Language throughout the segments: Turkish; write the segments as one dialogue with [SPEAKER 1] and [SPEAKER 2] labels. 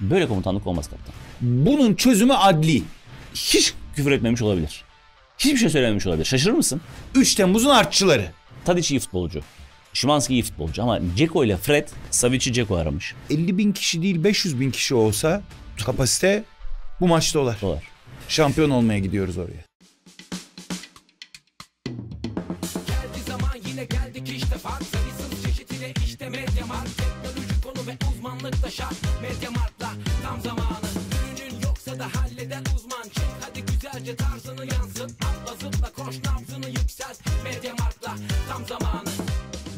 [SPEAKER 1] Böyle komutanlık olmaz kaptan. Bunun çözümü adli. Hiç küfür etmemiş olabilir. Hiçbir şey söylememiş olabilir. Şaşırır mısın? 3 Temmuz'un artçıları. Tadiç iyi futbolcu. Şimanski iyi futbolcu ama Ceko ile Fred Savic'i Ceko aramış. 50 bin kişi değil 500 bin
[SPEAKER 2] kişi olsa kapasite bu maçta olar. Olar. Şampiyon olmaya gidiyoruz oraya. Teknoloji konu ve uzmanlık da şart. Medya Sen çık hadi güzelce tarzını yansıt Atla zıpla koş nabzını yükselt Medya markla tam zamanı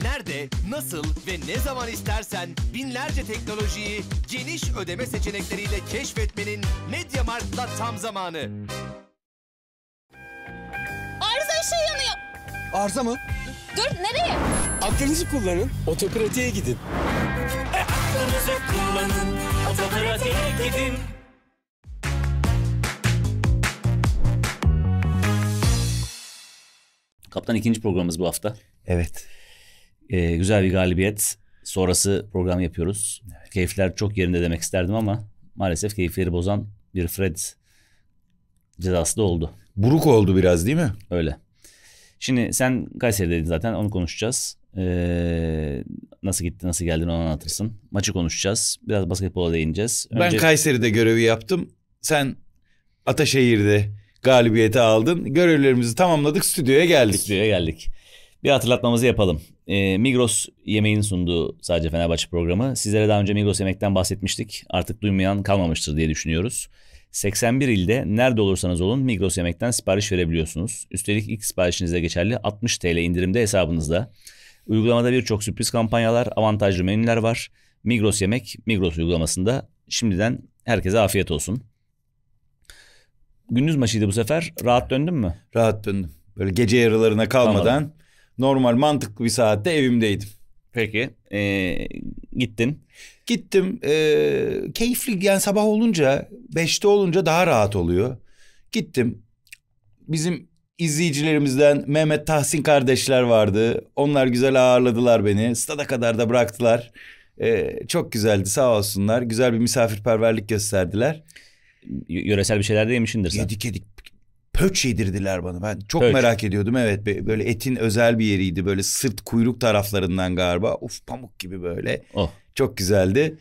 [SPEAKER 2] Nerede, nasıl ve ne zaman istersen binlerce teknolojiyi geniş ödeme seçenekleriyle keşfetmenin MediaMarkt'la tam zamanı. Arıza ışığı yanıyor. Arıza mı? Dur nereye? Aklınızı kullanın, otopratiğe gidin.
[SPEAKER 1] E, Aklınızı kullanın, otopratiğe gidin. Kaptan ikinci programımız bu hafta. Evet. Ee, güzel bir galibiyet. Sonrası program yapıyoruz. Evet. Keyifler çok yerinde demek isterdim ama maalesef keyifleri bozan bir Fred cezası da oldu. Buruk oldu biraz değil mi? Öyle. Şimdi sen Kayseri'deydin zaten onu konuşacağız. Ee, nasıl gitti nasıl geldin onu anlatırsın. Maçı konuşacağız. Biraz basketbola değineceğiz. Önce... Ben
[SPEAKER 2] Kayseri'de görevi yaptım. Sen Ataşehir'de galibiyeti
[SPEAKER 1] aldın. Görevlerimizi tamamladık stüdyoya geldik. Stüdyoya geldik. Bir hatırlatmamızı yapalım. E, Migros yemeğin sunduğu sadece Fenerbahçe programı. Sizlere daha önce Migros yemekten bahsetmiştik. Artık duymayan kalmamıştır diye düşünüyoruz. 81 ilde nerede olursanız olun Migros yemekten sipariş verebiliyorsunuz. Üstelik ilk siparişinize geçerli 60 TL indirimde hesabınızda. Uygulamada birçok sürpriz kampanyalar, avantajlı menüler var. Migros yemek Migros uygulamasında şimdiden herkese afiyet olsun gündüz maçıydı bu sefer. Rahat döndün mü? Rahat döndüm. Böyle gece yarılarına kalmadan Kalmadım. normal mantıklı bir saatte
[SPEAKER 2] evimdeydim. Peki. Ee, gittin. Gittim. Ee, keyifli yani sabah olunca, beşte olunca daha rahat oluyor. Gittim. Bizim izleyicilerimizden Mehmet Tahsin kardeşler vardı. Onlar güzel ağırladılar beni. Stada kadar da bıraktılar. Ee, çok güzeldi sağ olsunlar. Güzel bir misafirperverlik gösterdiler yöresel bir şeyler de yemişindir sen. Yedik yedik. Pöç yedirdiler bana. Ben çok Pöç. merak ediyordum. Evet böyle etin özel bir yeriydi. Böyle sırt kuyruk taraflarından galiba. Uf pamuk gibi böyle. Oh. Çok güzeldi.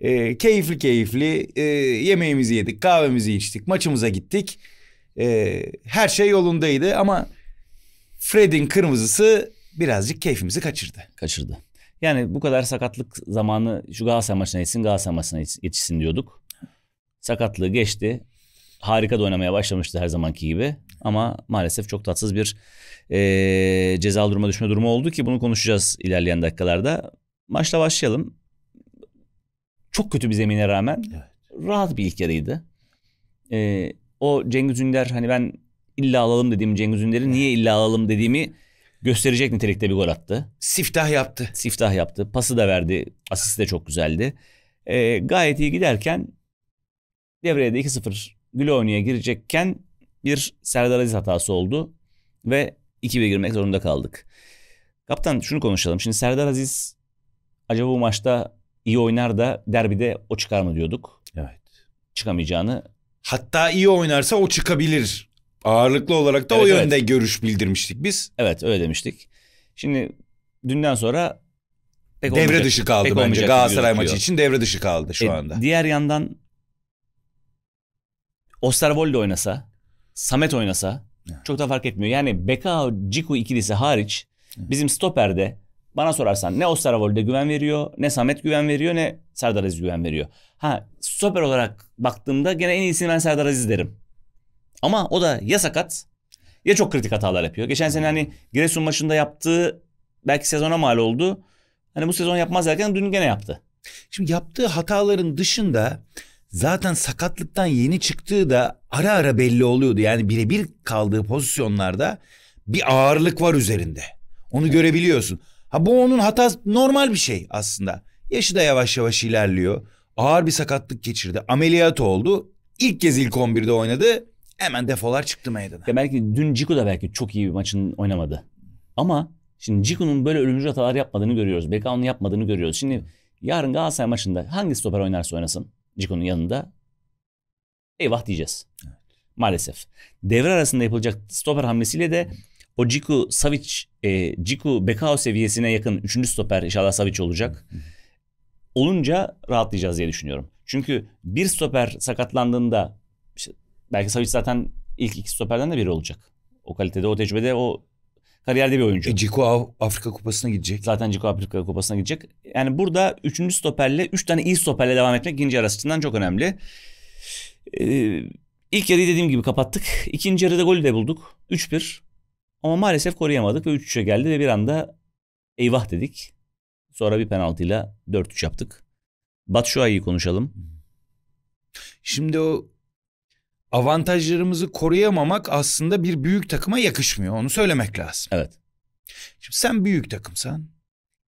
[SPEAKER 2] E, keyifli keyifli e, yemeğimizi yedik, kahvemizi içtik, maçımıza gittik. E, her
[SPEAKER 1] şey yolundaydı ama Fred'in kırmızısı birazcık keyfimizi kaçırdı. Kaçırdı. Yani bu kadar sakatlık zamanı şu Galatasaray maçına yetişsin, Galatasaray maçına yetişsin diyorduk. Sakatlığı geçti. Harika da oynamaya başlamıştı her zamanki gibi. Ama maalesef çok tatsız bir e, cezalı duruma düşme durumu oldu ki bunu konuşacağız ilerleyen dakikalarda. Maçla başlayalım. Çok kötü bir zemine rağmen evet. rahat bir ilk yarıydı. E, o Cengiz Ünder hani ben illa alalım dediğim Cengiz Ünder'i niye illa alalım dediğimi gösterecek nitelikte bir gol attı. Siftah yaptı. Siftah yaptı. Pası da verdi. Asisti de çok güzeldi. E, gayet iyi giderken Devreye de 2-0 Glonio'ya girecekken bir Serdar Aziz hatası oldu ve 2-1 girmek zorunda kaldık. Kaptan şunu konuşalım. Şimdi Serdar Aziz acaba bu maçta iyi oynar da derbide o çıkar mı diyorduk. Evet. Çıkamayacağını. Hatta iyi oynarsa o çıkabilir. Ağırlıklı
[SPEAKER 2] olarak da evet, o yönde evet.
[SPEAKER 1] görüş bildirmiştik biz. Evet öyle demiştik. Şimdi dünden sonra pek devre olmayacak, dışı kaldı pek bence Galatasaray maçı için devre dışı kaldı şu e, anda. Diğer yandan Osterwold oynasa, Samet oynasa evet. çok da fark etmiyor. Yani Beka Ciku ikilisi hariç evet. bizim stoperde bana sorarsan ne Osterwold'e güven veriyor, ne Samet güven veriyor, ne Serdar Aziz güven veriyor. Ha stoper olarak baktığımda gene en iyisini ben Serdar Aziz derim. Ama o da ya sakat ya çok kritik hatalar yapıyor. Geçen sene hani Giresun maçında yaptığı belki sezona mal oldu. Hani bu sezon yapmaz derken dün gene yaptı. Şimdi yaptığı hataların dışında
[SPEAKER 2] zaten sakatlıktan yeni çıktığı da ara ara belli oluyordu. Yani birebir kaldığı pozisyonlarda bir ağırlık var üzerinde. Onu görebiliyorsun. Ha bu onun hatası normal bir şey aslında. Yaşı da yavaş yavaş ilerliyor. Ağır bir sakatlık
[SPEAKER 1] geçirdi. Ameliyat oldu. İlk kez ilk 11'de oynadı. Hemen defolar çıktı meydana. Ya belki dün Ciku da belki çok iyi bir maçın oynamadı. Ama şimdi Ciku'nun böyle ölümcül hatalar yapmadığını görüyoruz. onun yapmadığını görüyoruz. Şimdi yarın Galatasaray maçında hangi stoper oynarsa oynasın. Ciko'nun yanında eyvah diyeceğiz. Evet. Maalesef. Devre arasında yapılacak stoper hamlesiyle de o Ciku Savic, e, Ciku Bekao seviyesine yakın 3. stoper inşallah Savic olacak. Olunca rahatlayacağız diye düşünüyorum. Çünkü bir stoper sakatlandığında işte belki Savic zaten ilk iki stoperden de biri olacak. O kalitede, o tecrübede, o Kariyerde bir oyuncu. E, Ciko Av- Afrika Kupası'na gidecek. Zaten Ciko Afrika Kupası'na gidecek. Yani burada üçüncü stoperle, üç tane iyi stoperle devam etmek ikinci yarı açısından çok önemli. Ee, ilk yarıyı dediğim gibi kapattık. İkinci yarıda golü de bulduk. 3-1. Ama maalesef koruyamadık ve 3-3'e geldi ve bir anda eyvah dedik. Sonra bir penaltıyla 4-3 yaptık. Batshuayi'yi konuşalım. Şimdi o avantajlarımızı koruyamamak aslında
[SPEAKER 2] bir büyük takıma yakışmıyor. Onu söylemek lazım. Evet. Şimdi sen büyük takımsan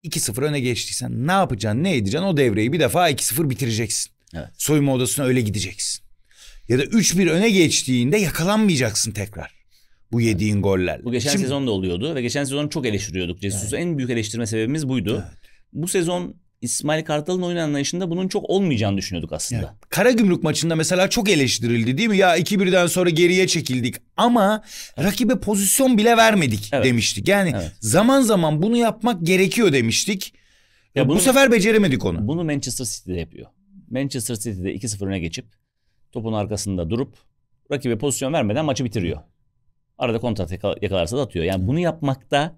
[SPEAKER 2] 2-0 öne geçtiysen ne yapacaksın ne edeceksin o devreyi bir defa 2-0 bitireceksin. Evet. Soyunma odasına öyle gideceksin. Ya da 3-1 öne geçtiğinde yakalanmayacaksın tekrar.
[SPEAKER 1] Bu yediğin evet. gollerle. Bu geçen Şimdi... sezon da oluyordu ve geçen sezon çok eleştiriyorduk. Cesus'u evet. en büyük eleştirme sebebimiz buydu. Evet. Bu sezon İsmail Kartal'ın oyun anlayışında bunun çok olmayacağını düşünüyorduk aslında. Yani, Karagümrük
[SPEAKER 2] maçında mesela çok eleştirildi değil mi? Ya 2-1'den sonra
[SPEAKER 1] geriye çekildik ama
[SPEAKER 2] rakibe pozisyon bile vermedik evet. demiştik. Yani evet. zaman zaman bunu yapmak gerekiyor
[SPEAKER 1] demiştik.
[SPEAKER 2] Ya, bunu, bu sefer beceremedik
[SPEAKER 1] onu. Bunu Manchester City'de yapıyor. Manchester City'de 2-0 öne geçip topun arkasında durup rakibe pozisyon vermeden maçı bitiriyor. Arada kontra yakalarsa da atıyor. Yani bunu yapmakta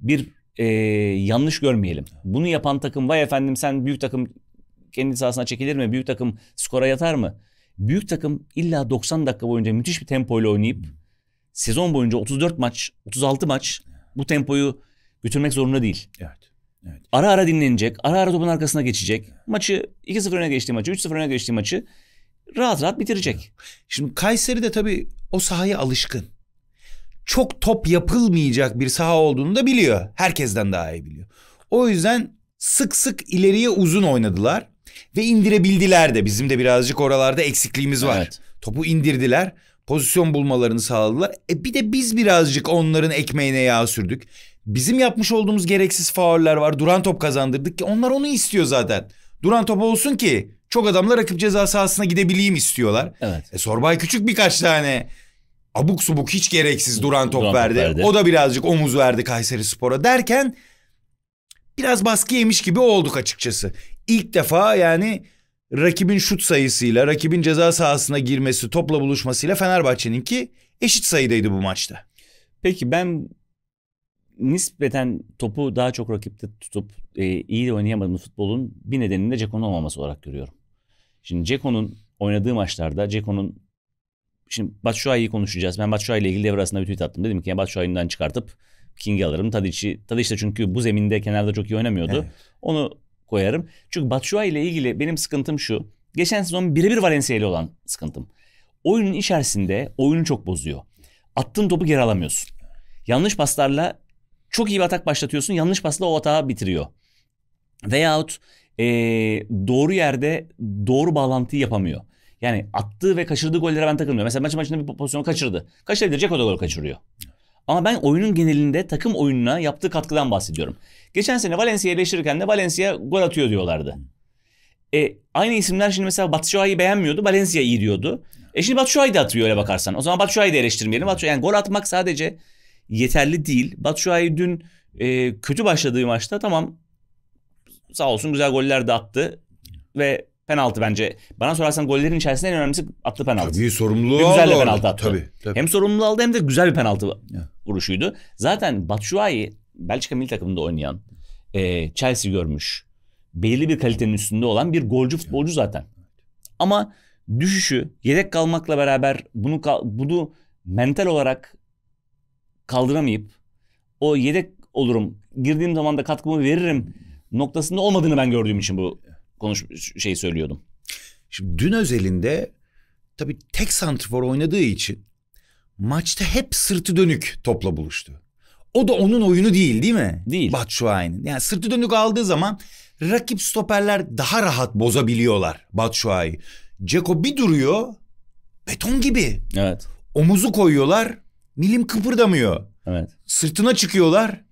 [SPEAKER 1] bir e, yanlış görmeyelim. Bunu yapan takım vay efendim sen büyük takım kendi sahasına çekilir mi? Büyük takım skora yatar mı? Büyük takım illa 90 dakika boyunca müthiş bir tempoyla oynayıp sezon boyunca 34 maç, 36 maç bu tempoyu götürmek zorunda değil. Evet. Evet. Ara ara dinlenecek, ara ara topun arkasına geçecek. Maçı 2-0 öne geçtiği maçı, 3-0 öne geçtiği maçı rahat rahat bitirecek. Şimdi Kayseri de tabii o sahaya alışkın
[SPEAKER 2] çok top yapılmayacak bir saha olduğunu da biliyor. Herkesten daha iyi biliyor. O yüzden sık sık ileriye uzun oynadılar ve indirebildiler de. Bizim de birazcık oralarda eksikliğimiz var. Evet. Topu indirdiler, pozisyon bulmalarını sağladılar. E bir de biz birazcık onların ekmeğine yağ sürdük. Bizim yapmış olduğumuz gereksiz fauller var. Duran top kazandırdık ki onlar onu istiyor zaten. Duran top olsun ki çok adamla rakip ceza sahasına gidebileyim istiyorlar. Evet. E, Sorbay küçük birkaç tane abuk subuk hiç gereksiz duran top, duran verdi. top verdi. O da birazcık omuz verdi Kayseri Spor'a derken biraz baskı yemiş gibi olduk açıkçası. İlk defa yani rakibin şut sayısıyla, rakibin ceza sahasına girmesi, topla buluşmasıyla Fenerbahçe'nin ki eşit sayıdaydı
[SPEAKER 1] bu maçta. Peki ben nispeten topu daha çok rakipte tutup e, iyi de oynayamadığımız futbolun bir nedenini de Ceko'nun olmaması olarak görüyorum. Şimdi Ceko'nun oynadığı maçlarda Ceko'nun Şimdi Batshuayi'yi konuşacağız. Ben Batshuayi ile ilgili devre arasında bir tweet attım. Dedim ki Batshuayi'nden çıkartıp King'i alırım. Tadic'i, Tadic de çünkü bu zeminde kenarda çok iyi oynamıyordu. Evet. Onu koyarım. Çünkü Batshuayi ile ilgili benim sıkıntım şu. Geçen sezon birebir Valencia ile olan sıkıntım. Oyunun içerisinde oyunu çok bozuyor. Attığın topu geri alamıyorsun. Yanlış paslarla çok iyi bir atak başlatıyorsun. Yanlış pasla o atağı bitiriyor. Veyahut ee, doğru yerde doğru bağlantıyı yapamıyor. Yani attığı ve kaçırdığı gollere ben takılmıyorum. Mesela maç maçında bir pozisyonu kaçırdı. Kaçırabilecek o da gol kaçırıyor. Ama ben oyunun genelinde takım oyununa yaptığı katkıdan bahsediyorum. Geçen sene Valencia'yı eleştirirken de Valencia gol atıyor diyorlardı. E, aynı isimler şimdi mesela Batshuayi beğenmiyordu. Valencia iyi diyordu. E şimdi Batshuayi de atıyor öyle bakarsan. O zaman Batshuayi de eleştirmeyelim. Batshuayi, yani gol atmak sadece yeterli değil. Batshuayi dün e, kötü başladığı maçta tamam sağ olsun güzel goller de attı. Ve penaltı bence. Bana sorarsan gollerin içerisinde en önemlisi attı penaltı. Tabii sorumluluğu aldı. Güzel bir penaltı attı. Tabii, tabii. Hem sorumluluğu aldı hem de güzel bir penaltı ya. vuruşuydu. Zaten Batshuayi Belçika milli takımında oynayan e, Chelsea görmüş. Belirli bir kalitenin üstünde olan bir golcü futbolcu zaten. Ama düşüşü yedek kalmakla beraber bunu bunu mental olarak kaldıramayıp o yedek olurum girdiğim zaman da katkımı veririm noktasında olmadığını ben gördüğüm için bu konuş şey söylüyordum. Şimdi dün özelinde tabii tek santrfor oynadığı için maçta hep
[SPEAKER 2] sırtı dönük topla buluştu. O da onun oyunu değil değil mi? Değil. Batshuayi'nin. Yani sırtı dönük aldığı zaman rakip stoperler daha rahat bozabiliyorlar Batshuayi. Ceko bir duruyor beton gibi. Evet. Omuzu koyuyorlar milim kıpırdamıyor. Evet. Sırtına çıkıyorlar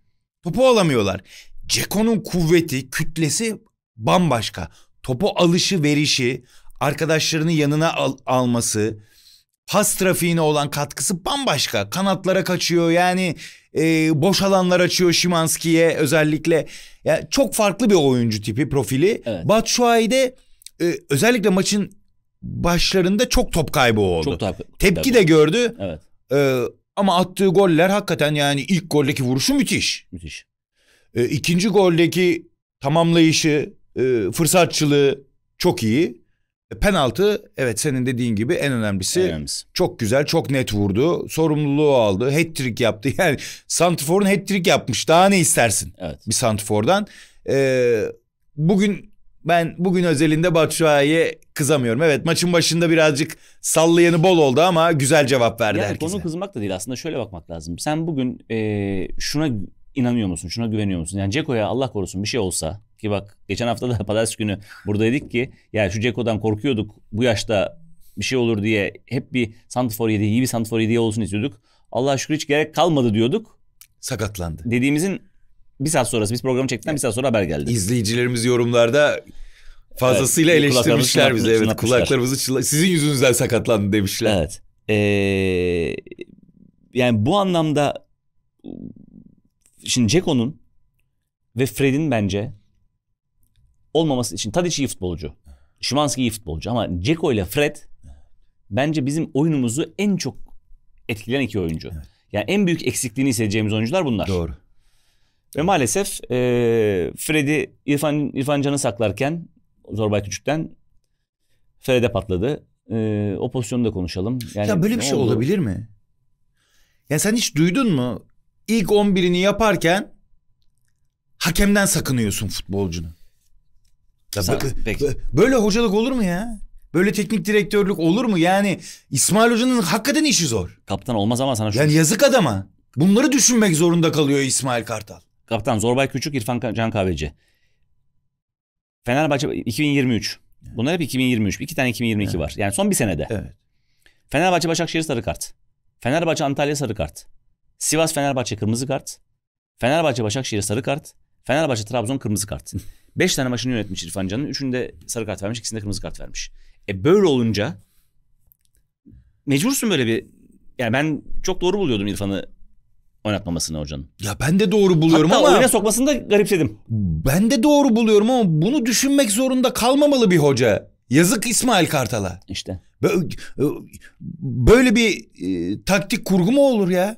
[SPEAKER 2] topu alamıyorlar. Ceko'nun kuvveti, kütlesi bambaşka. Topu alışı verişi, arkadaşlarını yanına al- alması, pas trafiğine olan katkısı bambaşka. Kanatlara kaçıyor yani e, boş alanlar açıyor Şimanski'ye özellikle. Yani çok farklı bir oyuncu tipi profili. Evet. Batshuayi'de e, özellikle maçın başlarında çok top kaybı oldu. Çok top, Tepki de gördü. Evet. E, ama attığı goller hakikaten yani ilk goldeki vuruşu müthiş. Müthiş. E, ikinci goldeki tamamlayışı ee, fırsatçılığı çok iyi. E, penaltı evet senin dediğin gibi en önemlisi. En önemlisi. Çok güzel, çok net vurdu. Sorumluluğu aldı. Hat-trick yaptı. Yani Santifor'un hat-trick yapmış. Daha ne istersin? Evet. Bir Santifor'dan. Ee, bugün ben bugün özelinde Batshuayi'ye kızamıyorum. Evet maçın başında birazcık sallayanı bol oldu ama güzel cevap verdi yani herkese. Konu
[SPEAKER 1] kızmak da değil aslında şöyle bakmak lazım. Sen bugün e, şuna inanıyor musun? Şuna güveniyor musun? Yani Ceko'ya Allah korusun bir şey olsa ki bak geçen hafta da pazartesi günü buradaydık ki ya şu Ceko'dan korkuyorduk bu yaşta bir şey olur diye hep bir santifor yediği iyi bir santifor yediği olsun istiyorduk. Allah'a şükür hiç gerek kalmadı diyorduk. Sakatlandı. Dediğimizin bir saat sonrası biz programı çektikten bir saat sonra haber geldi. İzleyicilerimiz yorumlarda fazlasıyla evet, eleştirmişler bizi. Evet kulaklarımızı çıla... sizin yüzünüzden sakatlandı demişler. Evet. Ee, yani bu anlamda şimdi Ceko'nun ve Fred'in bence olmaması için Tadic iyi futbolcu. Şimanski iyi futbolcu ama Ceko ile Fred bence bizim oyunumuzu en çok etkileyen iki oyuncu. Evet. Yani en büyük eksikliğini hissedeceğimiz oyuncular bunlar. Doğru. Ve maalesef e, Fred'i İrfan, İrfan Can'ı saklarken Zorbay Küçük'ten Fred'e patladı. E, o pozisyonu da konuşalım. Yani ya böyle bir şey oldu? olabilir mi? Ya sen hiç duydun mu? İlk 11'ini yaparken hakemden
[SPEAKER 2] sakınıyorsun futbolcunu. Tabii. Peki. Böyle hocalık olur mu ya? Böyle teknik direktörlük olur mu? Yani İsmail Hoca'nın hakikaten işi zor. Kaptan olmaz ama sana şu... Yani
[SPEAKER 1] yazık adama. Bunları düşünmek zorunda kalıyor İsmail Kartal. Kaptan Zorbay Küçük, İrfan Can Kahveci. Fenerbahçe 2023. Bunlar hep 2023. İki tane 2022 evet. var. Yani son bir senede. Evet. Fenerbahçe Başakşehir sarı kart. Fenerbahçe Antalya sarı kart. Sivas Fenerbahçe kırmızı kart. Fenerbahçe Başakşehir sarı kart. Fenerbahçe Trabzon kırmızı kart. 5 tane maçını yönetmiş İrfan Can'ın. Üçünde sarı kart vermiş, ikisinde kırmızı kart vermiş. E böyle olunca mecbursun böyle bir... Yani ben çok doğru buluyordum İrfan'ı oynatmamasını hocanın.
[SPEAKER 2] Ya ben de doğru buluyorum Hatta ama... Hatta oyuna sokmasını
[SPEAKER 1] da garipsedim.
[SPEAKER 2] Ben de doğru buluyorum ama bunu düşünmek zorunda kalmamalı bir hoca. Yazık İsmail Kartal'a. İşte. Böyle bir e, taktik kurgu mu olur ya?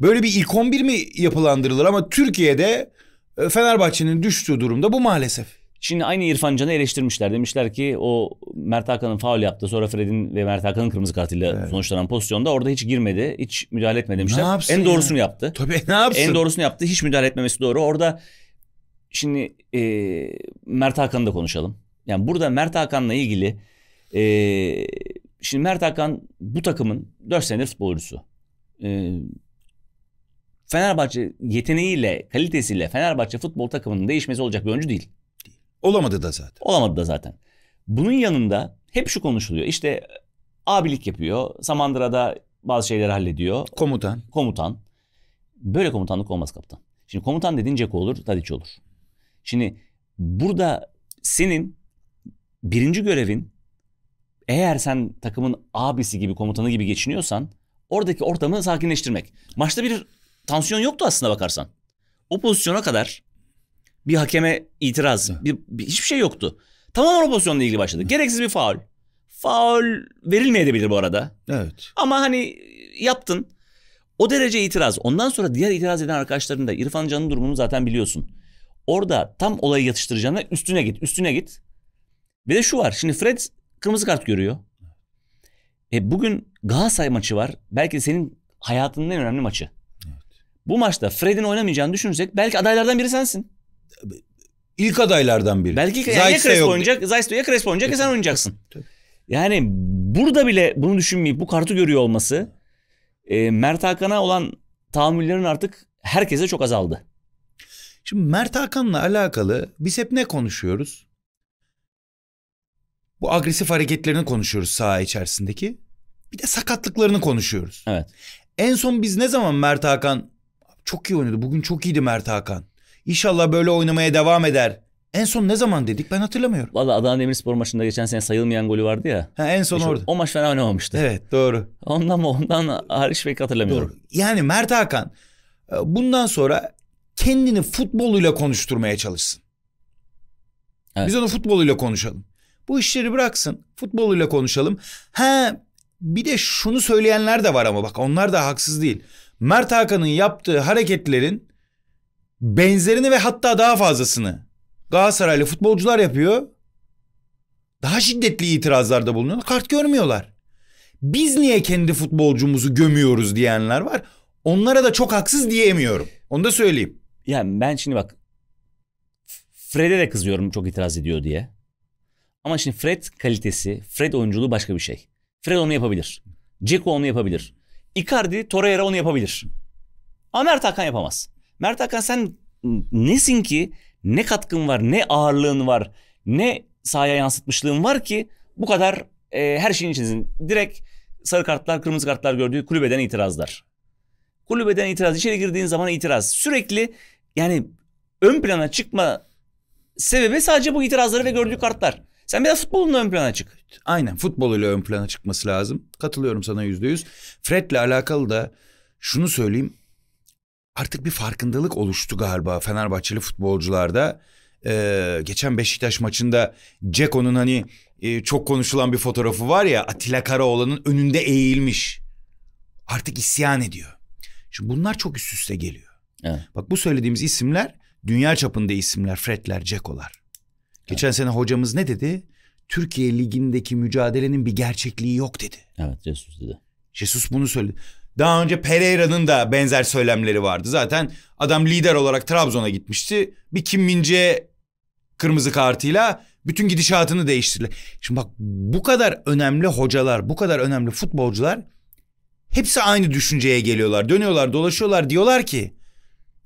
[SPEAKER 2] Böyle bir ilk 11 mi yapılandırılır ama Türkiye'de e, Fenerbahçe'nin düştüğü durumda bu maalesef.
[SPEAKER 1] Şimdi aynı İrfan Can'ı eleştirmişler. Demişler ki o Mert Hakan'ın faul yaptı. Sonra Fred'in ve Mert Hakan'ın kırmızı kartıyla evet. sonuçlanan pozisyonda orada hiç girmedi. Hiç müdahale etmedi demişler. Ne en doğrusunu ya? yaptı. Tabii ne yapsın? En doğrusunu yaptı. Hiç müdahale etmemesi doğru. Orada şimdi e, Mert Hakan'ı da konuşalım. Yani burada Mert Hakan'la ilgili e, şimdi Mert Hakan bu takımın 4 senedir futbolcusu. E, Fenerbahçe yeteneğiyle, kalitesiyle Fenerbahçe futbol takımının değişmesi olacak bir oyuncu değil. Olamadı da zaten. Olamadı da zaten. Bunun yanında hep şu konuşuluyor. İşte e, abilik yapıyor. Samandıra'da bazı şeyleri hallediyor. Komutan. Komutan. Böyle komutanlık olmaz kaptan. Şimdi komutan dediğin Ceko olur, Tadiç olur. Şimdi burada senin birinci görevin eğer sen takımın abisi gibi, komutanı gibi geçiniyorsan oradaki ortamı sakinleştirmek. Maçta bir tansiyon yoktu aslında bakarsan. O pozisyona kadar bir hakeme itiraz, bir, bir, hiçbir şey yoktu. tamam o pozisyonla ilgili başladı. Gereksiz bir faul. Faul verilmeyebilir bu arada. Evet. Ama hani yaptın. O derece itiraz. Ondan sonra diğer itiraz eden arkadaşların da İrfan Can'ın durumunu zaten biliyorsun. Orada tam olayı yatıştıracağına üstüne git, üstüne git. Ve de şu var. Şimdi Fred kırmızı kart görüyor. E bugün Galatasaray maçı var. Belki de senin hayatının en önemli maçı. Bu maçta Fred'in oynamayacağını düşünürsek belki adaylardan biri sensin. İlk adaylardan biri. Belki yani ya Crespo oynayacak, Zayt'se ya Crespo oynayacak ya sen oynayacaksın. Yani burada bile bunu düşünmeyip bu kartı görüyor olması e, Mert Hakan'a olan tahammüllerin artık herkese çok azaldı.
[SPEAKER 2] Şimdi Mert Hakan'la alakalı biz hep ne konuşuyoruz? Bu agresif hareketlerini konuşuyoruz saha içerisindeki. Bir de sakatlıklarını konuşuyoruz. Evet. En son biz ne zaman Mert Hakan çok iyi oynadı. Bugün çok iyiydi Mert Hakan. İnşallah böyle oynamaya
[SPEAKER 1] devam eder. En son ne zaman dedik ben hatırlamıyorum. Valla Adana Demirspor maçında geçen sene sayılmayan golü vardı ya. Ha, en son orada. O maç fena oynamamıştı. Evet doğru. Ondan mı ondan hariç pek hatırlamıyorum. Doğru.
[SPEAKER 2] Yani Mert Hakan e, bundan sonra kendini futboluyla konuşturmaya çalışsın. Evet. Biz onu futboluyla konuşalım. Bu işleri bıraksın. Futboluyla konuşalım. Ha bir de şunu söyleyenler de var ama bak onlar da haksız değil. Mert Hakan'ın yaptığı hareketlerin benzerini ve hatta daha fazlasını Galatasaraylı futbolcular yapıyor. Daha şiddetli itirazlarda bulunuyorlar. Kart görmüyorlar. Biz niye kendi futbolcumuzu gömüyoruz diyenler var.
[SPEAKER 1] Onlara da çok haksız diyemiyorum. Onu da söyleyeyim. Yani ben şimdi bak Fred'e de kızıyorum çok itiraz ediyor diye. Ama şimdi Fred kalitesi, Fred oyunculuğu başka bir şey. Fred onu yapabilir. Ceko onu yapabilir. Icardi, Torreira onu yapabilir. Ama Mert Hakan yapamaz. Mert Hakan sen nesin ki ne katkın var, ne ağırlığın var, ne sahaya yansıtmışlığın var ki bu kadar e, her şeyin içinizin Direkt sarı kartlar, kırmızı kartlar gördüğü kulübeden itirazlar. Kulübeden itiraz, içeri girdiğin zaman itiraz. Sürekli yani ön plana çıkma sebebi sadece bu itirazları ve gördüğü kartlar. Sen biraz futbolun ön plana çık. Aynen
[SPEAKER 2] futboluyla ön plana çıkması lazım. Katılıyorum sana yüzde yüz. Fred'le alakalı da şunu söyleyeyim. Artık bir farkındalık oluştu galiba Fenerbahçeli futbolcularda. Ee, geçen Beşiktaş maçında Ceko'nun hani e, çok konuşulan bir fotoğrafı var ya Atilla Karaoğlan'ın önünde eğilmiş. Artık isyan ediyor. Şimdi bunlar çok üst üste geliyor. Evet. Bak bu söylediğimiz isimler dünya çapında isimler. Fred'ler, Ceko'lar. Geçen evet. sene hocamız ne dedi? Türkiye ligindeki mücadelenin bir gerçekliği yok dedi. Evet Jesus dedi. Jesus bunu söyledi. Daha önce Pereira'nın da benzer söylemleri vardı. Zaten adam lider olarak Trabzon'a gitmişti. Bir Kim Mince kırmızı kartıyla bütün gidişatını değiştirdiler. Şimdi bak bu kadar önemli hocalar, bu kadar önemli futbolcular hepsi aynı düşünceye geliyorlar. Dönüyorlar, dolaşıyorlar diyorlar ki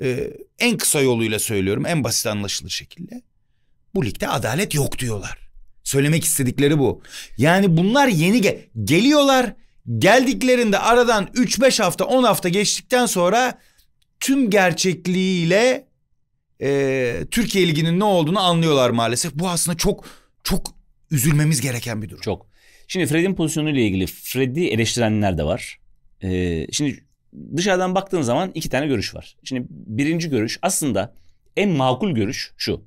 [SPEAKER 2] e, en kısa yoluyla söylüyorum en basit anlaşılır şekilde bu ligde adalet yok diyorlar. Söylemek istedikleri bu. Yani bunlar yeni ge geliyorlar. Geldiklerinde aradan 3-5 hafta 10 hafta geçtikten sonra tüm gerçekliğiyle e, Türkiye
[SPEAKER 1] Ligi'nin ne olduğunu anlıyorlar maalesef. Bu aslında çok çok üzülmemiz gereken bir durum. Çok. Şimdi Fred'in pozisyonuyla ilgili Fred'i eleştirenler de var. Ee, şimdi dışarıdan baktığın zaman iki tane görüş var. Şimdi birinci görüş aslında en makul görüş şu.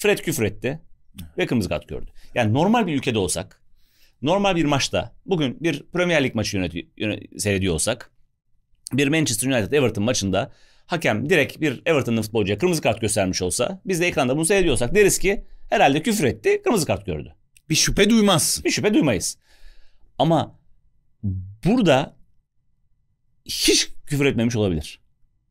[SPEAKER 1] Fred küfretti ve kırmızı kart gördü. Yani normal bir ülkede olsak, normal bir maçta bugün bir Premier Lig maçı yönetiyor, yönet, seyrediyor olsak bir Manchester United Everton maçında hakem direkt bir Everton'ın futbolcuya kırmızı kart göstermiş olsa biz de ekranda bunu seyrediyorsak deriz ki herhalde küfür etti kırmızı kart gördü. Bir şüphe duymaz. Bir şüphe duymayız. Ama burada hiç küfür etmemiş olabilir.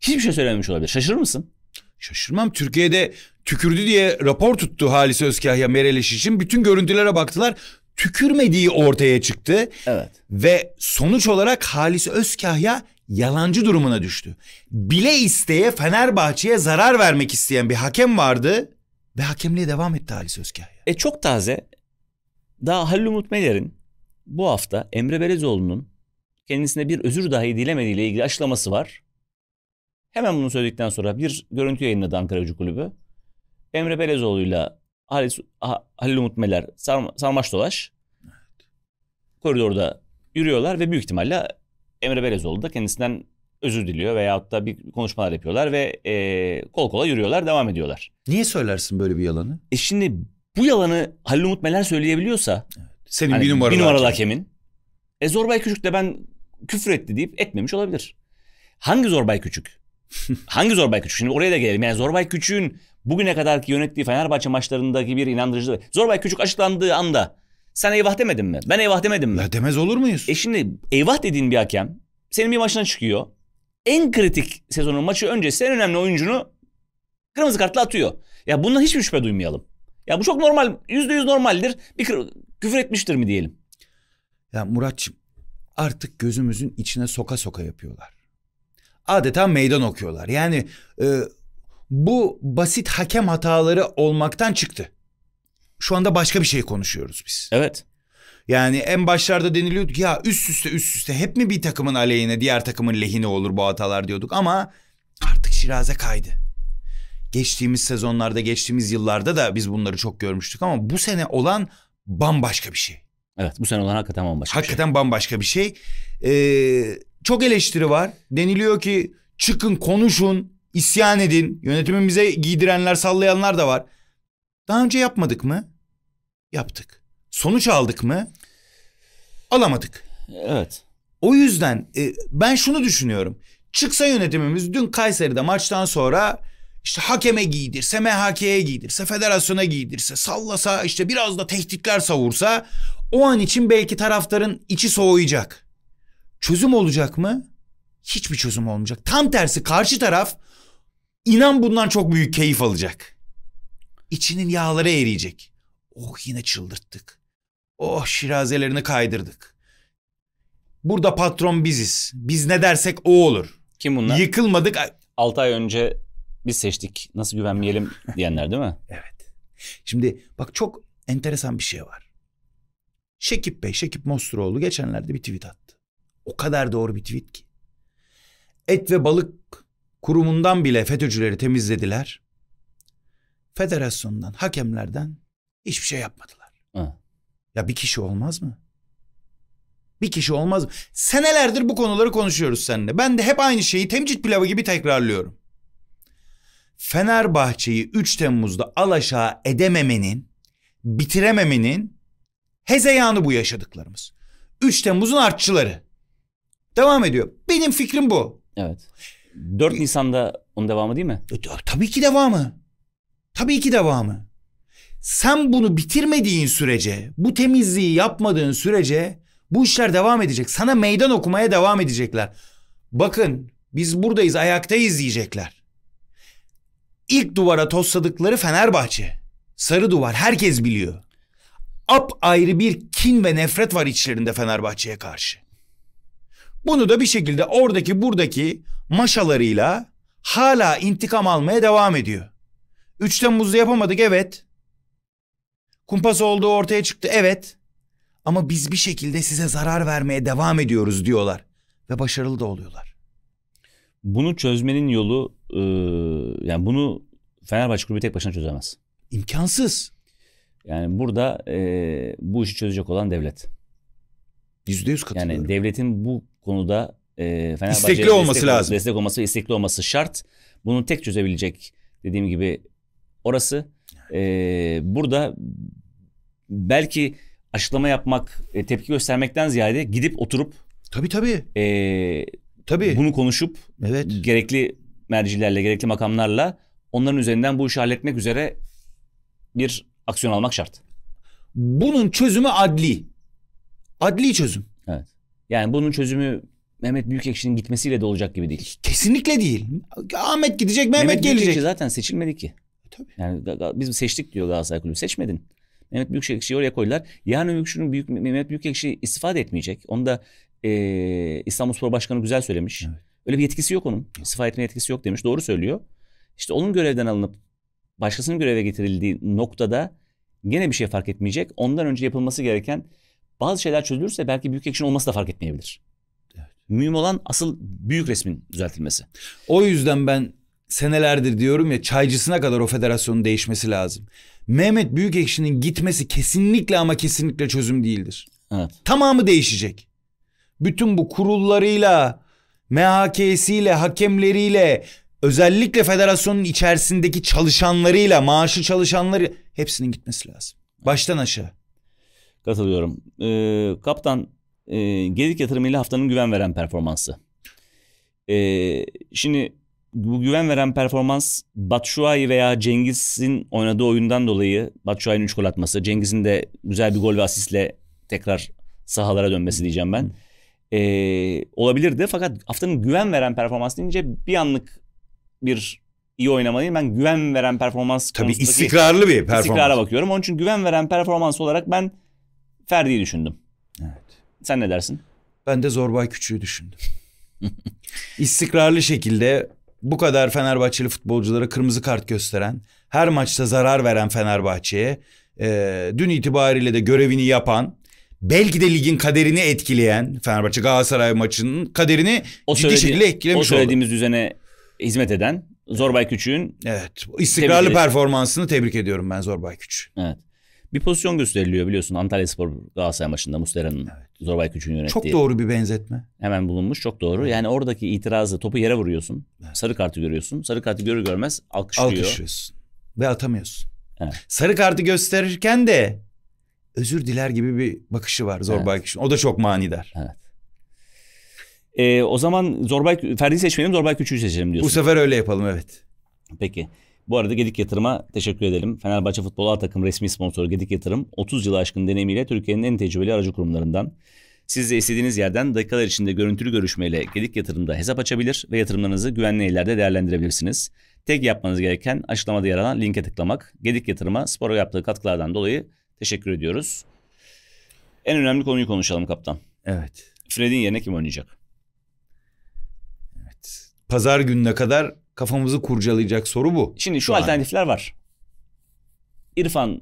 [SPEAKER 1] Hiçbir şey söylememiş olabilir. Şaşırır mısın? Şaşırmam. Türkiye'de tükürdü
[SPEAKER 2] diye rapor tuttu Halis Özkahya Mereleş için. Bütün görüntülere baktılar. Tükürmediği ortaya çıktı. Evet. Ve sonuç olarak Halis Özkahya yalancı durumuna düştü. Bile isteye Fenerbahçe'ye zarar vermek isteyen bir hakem vardı ve hakemliğe devam etti Halis Özkahya.
[SPEAKER 1] E çok taze. Daha Halil Umut Meler'in bu hafta Emre Belezoğlu'nun kendisine bir özür dahi dilemediğiyle ilgili açıklaması var. Hemen bunu söyledikten sonra bir görüntü yayınladı Ankara Gücü Kulübü. Emre Belezoğlu'yla Halil, Halil Umut Meler sarma, sarmaş dolaş evet. koridorda yürüyorlar ve büyük ihtimalle Emre Belezoğlu da kendisinden özür diliyor veyahut da bir konuşmalar yapıyorlar ve e, kol kola yürüyorlar devam ediyorlar. Niye söylersin böyle bir yalanı? E şimdi bu yalanı Halil Umut Meler söyleyebiliyorsa evet. senin hani, bir numaralı, bir numaralı hakemin e Zorbay Küçük de ben küfür etti deyip etmemiş olabilir. Hangi Zorbay Küçük? Hangi Zorbay Küçük? Şimdi oraya da gelelim. Yani Zorbay Küçük'ün bugüne kadarki yönettiği Fenerbahçe maçlarındaki bir inandırıcı. Zorbay Küçük açıklandığı anda sen eyvah demedin mi? Ben eyvah demedim mi? Ya demez olur muyuz? E şimdi eyvah dediğin bir hakem senin bir maçına çıkıyor. En kritik sezonun maçı önce en önemli oyuncunu kırmızı kartla atıyor. Ya bundan hiçbir şüphe duymayalım. Ya bu çok normal. Yüzde yüz normaldir. Bir küfür etmiştir mi diyelim. Ya Muratçım artık gözümüzün içine soka soka yapıyorlar.
[SPEAKER 2] Adeta meydan okuyorlar. Yani e, bu basit hakem hataları olmaktan çıktı. Şu anda başka bir şey konuşuyoruz biz. Evet. Yani en başlarda deniliyordu ki ya üst üste üst üste hep mi bir takımın aleyhine diğer takımın lehine olur bu hatalar diyorduk ama artık şiraze kaydı. Geçtiğimiz sezonlarda geçtiğimiz yıllarda da biz bunları çok görmüştük ama bu sene olan bambaşka bir şey. Evet bu sene olan hakikaten bambaşka hakikaten bir şey. bambaşka bir şey. Ee, çok eleştiri var deniliyor ki çıkın konuşun isyan edin. Yönetimimize giydirenler, sallayanlar da var. Daha önce yapmadık mı? Yaptık. Sonuç aldık mı? Alamadık. Evet. O yüzden e, ben şunu düşünüyorum. Çıksa yönetimimiz dün Kayseri'de maçtan sonra işte hakeme giydirse, MHK'ye giydirse, federasyona giydirse, sallasa, işte biraz da tehditler savursa o an için belki taraftarın içi soğuyacak. Çözüm olacak mı? Hiçbir çözüm olmayacak. Tam tersi karşı taraf İnan bundan çok büyük keyif alacak. İçinin yağları eriyecek. Oh yine çıldırttık. Oh şirazelerini
[SPEAKER 1] kaydırdık. Burada patron biziz. Biz ne dersek o olur. Kim bunlar? Yıkılmadık. 6 ay önce biz seçtik. Nasıl güvenmeyelim diyenler değil mi? evet. Şimdi bak çok enteresan bir şey var. Şekip Bey,
[SPEAKER 2] Şekip Mosturoğlu geçenlerde bir tweet attı. O kadar doğru bir tweet ki. Et ve balık kurumundan bile FETÖ'cüleri temizlediler. Federasyondan, hakemlerden hiçbir şey yapmadılar. Ha. Ya bir kişi olmaz mı? Bir kişi olmaz mı? Senelerdir bu konuları konuşuyoruz seninle. Ben de hep aynı şeyi temcit pilavı gibi tekrarlıyorum. Fenerbahçe'yi 3 Temmuz'da alaşağı edememenin, bitirememenin hezeyanı bu yaşadıklarımız. 3 Temmuz'un artçıları. Devam ediyor. Benim fikrim bu. Evet. 4 Nisan'da onun devamı değil mi? E, tabii ki devamı. Tabii ki devamı. Sen bunu bitirmediğin sürece, bu temizliği yapmadığın sürece bu işler devam edecek. Sana meydan okumaya devam edecekler. Bakın biz buradayız, ayaktayız diyecekler. İlk duvara tosladıkları Fenerbahçe. Sarı duvar herkes biliyor. Ap ayrı bir kin ve nefret var içlerinde Fenerbahçe'ye karşı. Bunu da bir şekilde oradaki buradaki maşalarıyla hala intikam almaya devam ediyor. 3 Temmuz'u yapamadık evet. Kumpas olduğu ortaya çıktı evet. Ama biz bir şekilde size zarar vermeye devam ediyoruz diyorlar. Ve başarılı da oluyorlar.
[SPEAKER 1] Bunu çözmenin yolu e, yani bunu Fenerbahçe kulübü tek başına çözemez. İmkansız. Yani burada e, bu işi çözecek olan devlet. Yüzde yüz katılıyorum. Yani devletin bu konuda e, İstekli olması destek, lazım. Destek olması istekli olması şart. Bunu tek çözebilecek dediğim gibi orası. E, burada belki açıklama yapmak, e, tepki göstermekten ziyade gidip oturup tabii tabii. E, tabii. Bunu konuşup evet. gerekli mercilerle, gerekli makamlarla onların üzerinden bu işi halletmek üzere bir aksiyon almak şart. Bunun çözümü adli. Adli çözüm. Evet. Yani bunun çözümü Mehmet Büyükekşi'nin gitmesiyle de olacak gibi değil. Kesinlikle değil.
[SPEAKER 2] Ahmet gidecek, Mehmet, Mehmet gelecek. Büyükekşi
[SPEAKER 1] zaten seçilmedi ki. E, tabii. Yani biz seçtik diyor Galatasaray Kulübü. Seçmedin. Mehmet Büyükekşi'yi oraya koydular. Yani öbür gün Büyük, Mehmet Büyükekşi istifade etmeyecek. Onu da e, İstanbul Spor Başkanı güzel söylemiş. Evet. Öyle bir yetkisi yok onun. İstifa etme yetkisi yok demiş. Doğru söylüyor. İşte onun görevden alınıp başkasının göreve getirildiği noktada gene bir şey fark etmeyecek. Ondan önce yapılması gereken bazı şeyler çözülürse belki büyük ekşinin olması da fark etmeyebilir. Mühim olan asıl büyük resmin
[SPEAKER 2] düzeltilmesi. O yüzden ben senelerdir diyorum ya çaycısına kadar o federasyonun değişmesi lazım. Mehmet Büyükekşi'nin gitmesi kesinlikle ama kesinlikle çözüm değildir. Evet. Tamamı değişecek. Bütün bu kurullarıyla, MHK'siyle, hakemleriyle, özellikle federasyonun içerisindeki çalışanlarıyla, maaşı çalışanları hepsinin gitmesi lazım. Baştan aşağı.
[SPEAKER 1] Katılıyorum. Ee, kaptan e, ee, gelir yatırımıyla haftanın güven veren performansı. E, şimdi bu güven veren performans Batshuayi veya Cengiz'in oynadığı oyundan dolayı Batshuayi'nin 3 gol atması, Cengiz'in de güzel bir gol ve asistle tekrar sahalara dönmesi diyeceğim ben. E, olabilirdi fakat haftanın güven veren performans deyince bir anlık bir iyi oynamalıyım. Ben güven veren performans Tabii istikrarlı bir performans. İstikrara bakıyorum. Onun için güven veren performans olarak ben Ferdi'yi düşündüm. Evet. Sen ne dersin? Ben de Zorbay Küçüğü düşündüm. İstikrarlı
[SPEAKER 2] şekilde bu kadar Fenerbahçeli futbolculara kırmızı kart gösteren, her maçta zarar veren Fenerbahçe'ye e, dün itibariyle de görevini yapan, belki de ligin kaderini etkileyen Fenerbahçe Galatasaray maçının kaderini o ciddi şekilde etkilemiş oldu. O söylediğimiz
[SPEAKER 1] oldu. düzene hizmet eden Zorbay küçüğün. Evet. İstikrarlı tebrik performansını tebrik ediyorum ben Zorbay Küçük. Evet. Bir pozisyon gösteriliyor biliyorsun Antalya Spor Galatasaray maçında Mustera'nın. Evet. Zorbay Küçük'ün yönettiği. Çok doğru bir benzetme. Hemen bulunmuş çok doğru. Yani oradaki itirazı topu yere vuruyorsun. Evet. Sarı kartı görüyorsun. Sarı kartı görür görmez alkışlıyor. Alkışlıyorsun.
[SPEAKER 2] Ve atamıyorsun. Evet. Sarı kartı gösterirken de özür diler gibi bir bakışı var zorba evet. Küçük'ün. O da çok manidar. Evet.
[SPEAKER 1] Ee, o zaman Zorbay Ferdi seçmeyelim Zorbay Küçük'ü seçelim diyorsun. Bu sefer öyle yapalım evet. Peki. Bu arada Gedik Yatırım'a teşekkür edelim. Fenerbahçe Futbol A takım resmi sponsoru Gedik Yatırım 30 yılı aşkın deneyimiyle Türkiye'nin en tecrübeli aracı kurumlarından. Siz de istediğiniz yerden dakikalar içinde görüntülü görüşmeyle Gedik Yatırım'da hesap açabilir ve yatırımlarınızı güvenli ellerde değerlendirebilirsiniz. Tek yapmanız gereken açıklamada yer alan linke tıklamak. Gedik Yatırım'a spora yaptığı katkılardan dolayı teşekkür ediyoruz. En önemli konuyu konuşalım kaptan. Evet. Fred'in yerine kim oynayacak? Evet. Pazar gününe kadar Kafamızı kurcalayacak soru bu. Şimdi şu, şu alternatifler var. İrfan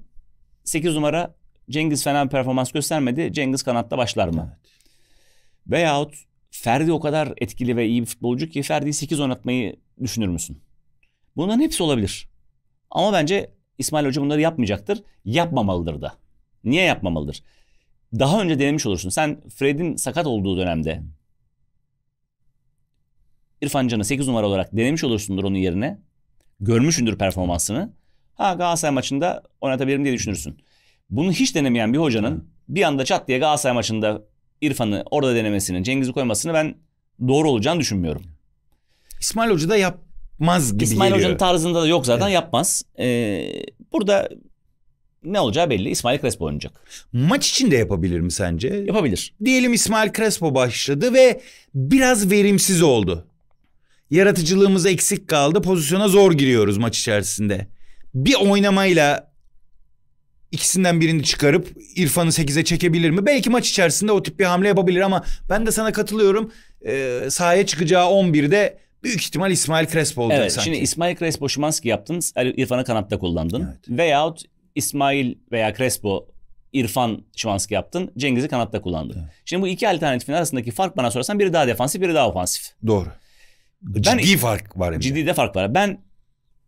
[SPEAKER 1] 8 numara Cengiz fena bir performans göstermedi. Cengiz kanatta başlar mı? Evet. Veyahut Ferdi o kadar etkili ve iyi bir futbolcu ki Ferdi'yi 8 oynatmayı düşünür müsün? Bunların hepsi olabilir. Ama bence İsmail Hoca bunları yapmayacaktır. Yapmamalıdır da. Niye yapmamalıdır? Daha önce denemiş olursun. Sen Fred'in sakat olduğu dönemde İrfan Can'ı 8 numara olarak denemiş olursundur onun yerine. Görmüşsündür performansını. Ha Galatasaray maçında oynatabilirim diye düşünürsün. Bunu hiç denemeyen bir hocanın bir anda çat diye Galatasaray maçında İrfan'ı orada denemesini, Cengiz'i koymasını ben doğru olacağını düşünmüyorum. İsmail Hoca da yapmaz gibi İsmail geliyor. Hoca'nın tarzında da yok zaten evet. yapmaz. Ee, burada ne olacağı belli. İsmail Crespo oynayacak. Maç için de yapabilir mi sence?
[SPEAKER 2] Yapabilir. Diyelim İsmail Crespo başladı ve biraz verimsiz oldu. Yaratıcılığımız eksik kaldı. Pozisyona zor giriyoruz maç içerisinde. Bir oynamayla ikisinden birini çıkarıp İrfan'ı 8'e çekebilir mi? Belki maç içerisinde o tip bir hamle yapabilir ama ben de sana katılıyorum. E, sahaya çıkacağı 11'de büyük ihtimal İsmail Crespo
[SPEAKER 1] olacak evet, sanki. Şimdi İsmail Crespo Şimanski yaptın. Er, İrfan'ı kanatta kullandın. Evet. Veyahut İsmail veya Crespo İrfan Şimanski yaptın. Cengiz'i kanatta kullandın. Evet. Şimdi bu iki alternatifin arasındaki fark bana sorarsan biri daha defansif biri daha ofansif. Doğru. Ciddi fark var. Yani. Ciddi de fark var. Ben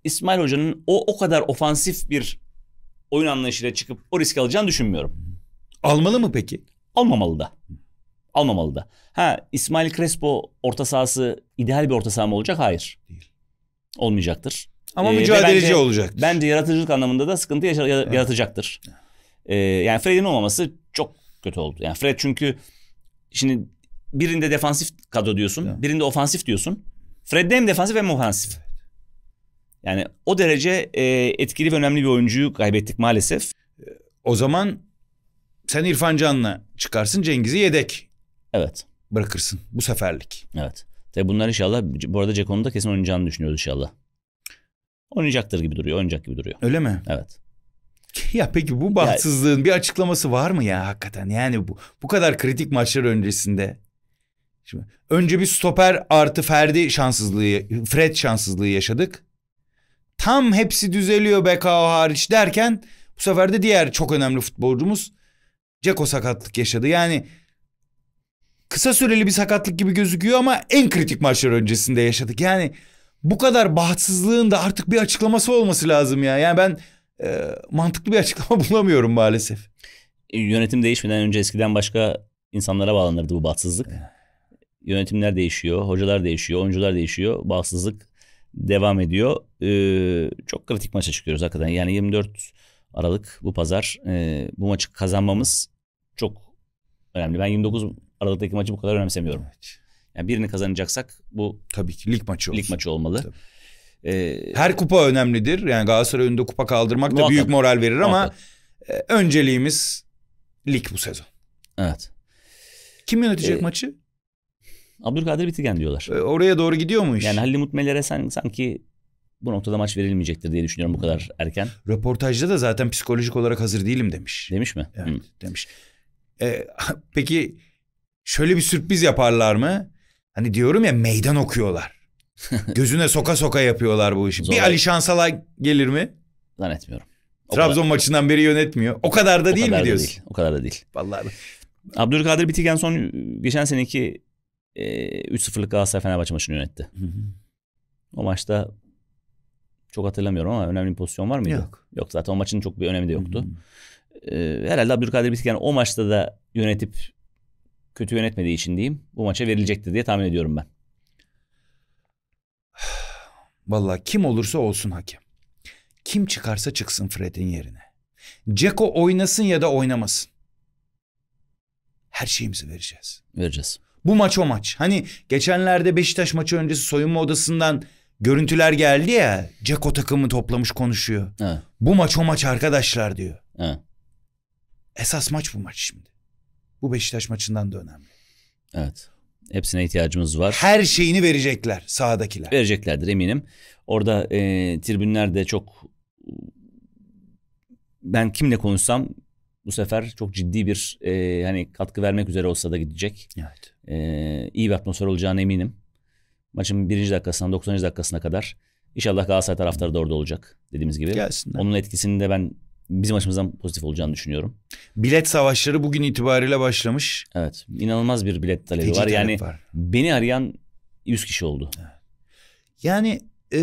[SPEAKER 1] İsmail Hoca'nın o o kadar ofansif bir oyun anlayışıyla çıkıp o risk alacağını düşünmüyorum. Almalı mı peki? Almamalı da. Almamalı da. Ha İsmail Crespo orta sahası ideal bir orta saha mı olacak? Hayır. Değil. Olmayacaktır. Ama ee, mücadeleci olacak. Bence yaratıcılık anlamında da sıkıntı yaşa- evet. yaratacaktır. Ee, yani Fred'in olmaması çok kötü oldu. Yani Fred çünkü şimdi birinde defansif kadro diyorsun, evet. birinde ofansif diyorsun. Fred'de hem defansif hem ofansif. Yani o derece e, etkili ve önemli bir oyuncuyu kaybettik maalesef. O zaman sen İrfan Can'la çıkarsın Cengiz'i yedek. Evet. Bırakırsın bu seferlik. Evet. Tabi bunlar inşallah bu arada Ceko'nun da kesin oynayacağını düşünüyoruz inşallah. Oynayacaktır gibi duruyor. Oynayacak gibi duruyor. Öyle mi? Evet.
[SPEAKER 2] Ya peki bu bahtsızlığın
[SPEAKER 1] ya, bir açıklaması var mı ya hakikaten? Yani bu bu kadar
[SPEAKER 2] kritik maçlar öncesinde. Şimdi önce bir stoper artı Ferdi şanssızlığı, Fred şanssızlığı yaşadık. Tam hepsi düzeliyor Bekao hariç derken bu sefer de diğer çok önemli futbolcumuz Ceko sakatlık yaşadı. Yani kısa süreli bir sakatlık gibi gözüküyor ama en kritik maçlar öncesinde yaşadık. Yani bu kadar bahtsızlığın da artık bir açıklaması olması lazım ya. Yani ben
[SPEAKER 1] e, mantıklı bir açıklama bulamıyorum maalesef. E, yönetim değişmeden önce eskiden başka insanlara bağlanırdı bu bahtsızlık. Evet. Yönetimler değişiyor, hocalar değişiyor, oyuncular değişiyor. Bağımsızlık devam ediyor. Ee, çok kritik maça çıkıyoruz hakikaten. Yani 24 Aralık bu pazar e, bu maçı kazanmamız çok önemli. Ben 29 Aralık'taki maçı bu kadar önemsemiyorum. Evet. Yani birini kazanacaksak bu tabii ki lig maçı olsun. Lig maçı olmalı. Tabii. Ee, Her kupa önemlidir. Yani Galatasaray önünde kupa kaldırmak da
[SPEAKER 2] büyük moral verir muhakkak. ama e, önceliğimiz lig bu sezon.
[SPEAKER 1] Evet. Kim yönetecek ee, maçı? Abdülkadir Bitigen diyorlar. E, oraya doğru gidiyor mu iş? Yani Halil Umut sen, sanki bu noktada maç verilmeyecektir diye düşünüyorum bu kadar erken. Röportajda da zaten psikolojik olarak hazır değilim demiş. Demiş mi? Evet Hı. Hmm. demiş. E,
[SPEAKER 2] peki şöyle bir sürpriz yaparlar mı? Hani diyorum ya meydan okuyorlar. Gözüne soka soka yapıyorlar bu işi. Zor. Bir Ali Şansalay gelir mi? Zannetmiyorum.
[SPEAKER 1] O Trabzon kadar. maçından beri yönetmiyor. O kadar da o değil kadar mi diyorsun? Değil. O kadar da değil. Vallahi. Abdülkadir Bitigen son geçen seneki e, 3-0'lık Galatasaray Fenerbahçe maçını yönetti. Hı hı. O maçta çok hatırlamıyorum ama önemli bir pozisyon var mıydı? Yok. Yok zaten o maçın çok bir önemi de yoktu. Hı hı. E, herhalde Abdülkadir Bisken o maçta da yönetip kötü yönetmediği için diyeyim bu maça verilecekti diye tahmin ediyorum ben. Vallahi kim olursa olsun hakem. Kim çıkarsa çıksın
[SPEAKER 2] Fred'in yerine. Ceko oynasın ya da oynamasın. Her şeyimizi vereceğiz. Vereceğiz. Bu maç o maç. Hani geçenlerde Beşiktaş maçı öncesi soyunma odasından görüntüler geldi ya. Ceko takımı toplamış konuşuyor. Ha. Bu maç o maç arkadaşlar diyor. Ha. Esas maç bu maç şimdi. Bu Beşiktaş maçından da önemli.
[SPEAKER 1] Evet. Hepsine ihtiyacımız var. Her şeyini verecekler sahadakiler. Vereceklerdir eminim. Orada e, tribünlerde çok ben kimle konuşsam bu sefer çok ciddi bir e, hani katkı vermek üzere olsa da gidecek. Evet e, iyi bir atmosfer olacağına eminim. Maçın birinci dakikasından 90. dakikasına kadar inşallah Galatasaray taraftarı da orada olacak dediğimiz gibi. Gelsinler. Onun etkisini de ben bizim açımızdan pozitif olacağını düşünüyorum. Bilet savaşları bugün itibariyle başlamış. Evet. inanılmaz bir bilet talebi Feci var. Talep yani var. beni arayan 100 kişi oldu.
[SPEAKER 2] Yani e,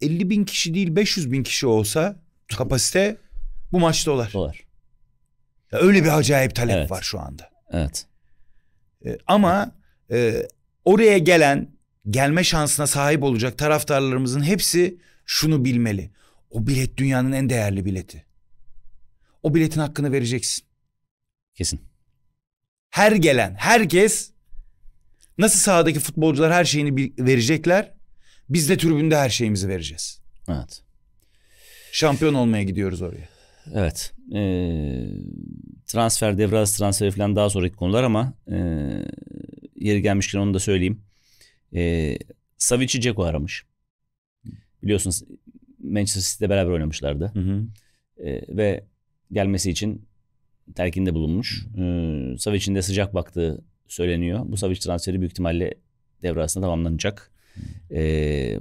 [SPEAKER 2] 50 bin kişi değil 500 bin kişi olsa kapasite bu maçta dolar. Dolar. öyle bir acayip talep evet. var şu anda. Evet. Ee, ama e, oraya gelen gelme şansına sahip olacak taraftarlarımızın hepsi şunu bilmeli. O bilet dünyanın en değerli bileti. O biletin hakkını vereceksin. Kesin. Her gelen, herkes nasıl sahadaki futbolcular her şeyini verecekler. Biz de tribünde her şeyimizi vereceğiz. Evet.
[SPEAKER 1] Şampiyon olmaya gidiyoruz oraya. Evet e, transfer, devre arası transferi falan daha sonraki konular ama e, yeri gelmişken onu da söyleyeyim. E, ee, Savic'i Ceko aramış. Biliyorsunuz Manchester City'de beraber oynamışlardı. Hı hı. E, ve gelmesi için terkinde bulunmuş. E, Savic'in de sıcak baktığı söyleniyor. Bu Savic transferi büyük ihtimalle devre arasında tamamlanacak. E,